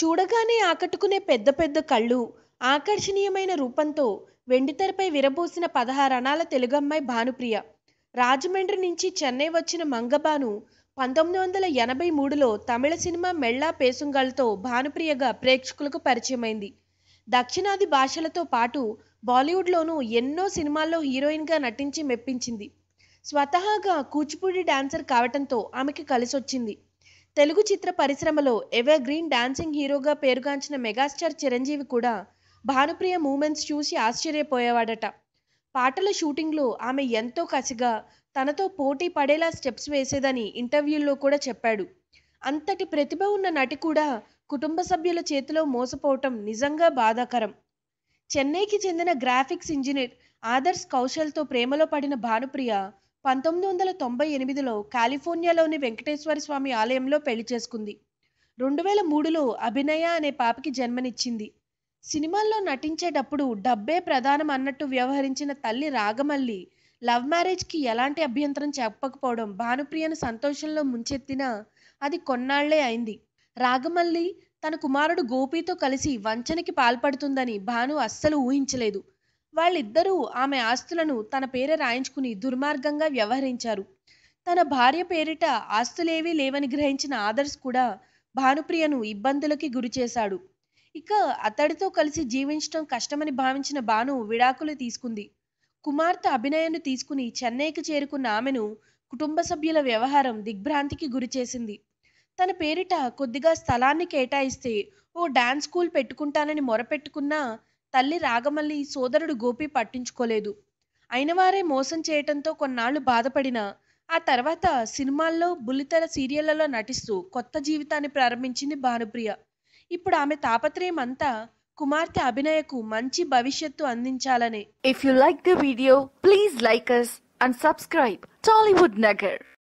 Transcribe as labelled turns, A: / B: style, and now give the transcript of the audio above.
A: చూడగానే ఆకట్టుకునే పెద్ద పెద్ద కళ్ళు ఆకర్షణీయమైన రూపంతో వెండితెరపై విరబోసిన పదహారణాల తెలుగమ్మాయి భానుప్రియ రాజమండ్రి నుంచి చెన్నై వచ్చిన మంగబాను పంతొమ్మిది వందల ఎనభై మూడులో తమిళ సినిమా మెళ్ళా పేసుంగాలతో భానుప్రియగా ప్రేక్షకులకు పరిచయమైంది దక్షిణాది భాషలతో పాటు బాలీవుడ్లోనూ ఎన్నో సినిమాల్లో హీరోయిన్గా నటించి మెప్పించింది స్వతహాగా కూచిపూడి డాన్సర్ కావటంతో ఆమెకి కలిసొచ్చింది తెలుగు చిత్ర పరిశ్రమలో ఎవర్ గ్రీన్ డాన్సింగ్ హీరోగా పేరుగాంచిన మెగాస్టార్ చిరంజీవి కూడా భానుప్రియ మూమెంట్స్ చూసి ఆశ్చర్యపోయేవాడట పాటల షూటింగ్లో ఆమె ఎంతో కసిగా తనతో పోటీ పడేలా స్టెప్స్ వేసేదని ఇంటర్వ్యూల్లో కూడా చెప్పాడు అంతటి ప్రతిభ ఉన్న నటి కూడా కుటుంబ సభ్యుల చేతిలో మోసపోవటం నిజంగా బాధాకరం చెన్నైకి చెందిన గ్రాఫిక్స్ ఇంజనీర్ ఆదర్శ్ కౌశల్తో ప్రేమలో పడిన భానుప్రియ పంతొమ్మిది వందల తొంభై ఎనిమిదిలో కాలిఫోర్నియాలోని వెంకటేశ్వర స్వామి ఆలయంలో పెళ్లి చేసుకుంది రెండు వేల మూడులో అభినయ అనే పాపకి జన్మనిచ్చింది సినిమాల్లో నటించేటప్పుడు డబ్బే ప్రధానం అన్నట్టు వ్యవహరించిన తల్లి రాగమల్లి లవ్ మ్యారేజ్కి ఎలాంటి అభ్యంతరం చెప్పకపోవడం భానుప్రియను సంతోషంలో ముంచెత్తినా అది కొన్నాళ్లే అయింది రాగమల్లి తన కుమారుడు గోపితో కలిసి వంచనకి పాల్పడుతుందని భాను అస్సలు ఊహించలేదు వాళ్ళిద్దరూ ఆమె ఆస్తులను తన పేర రాయించుకుని దుర్మార్గంగా వ్యవహరించారు తన భార్య పేరిట ఆస్తులేవీ లేవని గ్రహించిన ఆదర్శ్ కూడా భానుప్రియను ఇబ్బందులకి గురిచేశాడు ఇక అతడితో కలిసి జీవించడం కష్టమని భావించిన భాను విడాకులు తీసుకుంది కుమార్తె అభినయను తీసుకుని చెన్నైకి చేరుకున్న ఆమెను కుటుంబ సభ్యుల వ్యవహారం దిగ్భ్రాంతికి గురిచేసింది తన పేరిట కొద్దిగా స్థలాన్ని కేటాయిస్తే ఓ డాన్స్ స్కూల్ పెట్టుకుంటానని మొరపెట్టుకున్నా తల్లి రాగమల్లి సోదరుడు గోపి పట్టించుకోలేదు అయినవారే మోసం చేయటంతో కొన్నాళ్లు బాధపడిన ఆ తర్వాత సినిమాల్లో బుల్లితెర సీరియళ్లలో నటిస్తూ కొత్త జీవితాన్ని ప్రారంభించింది భానుప్రియ ఇప్పుడు ఆమె తాపత్రయం అంతా కుమార్తె అభినయకు మంచి భవిష్యత్తు అందించాలనే if you like the video please like us and subscribe Tollywood Nagar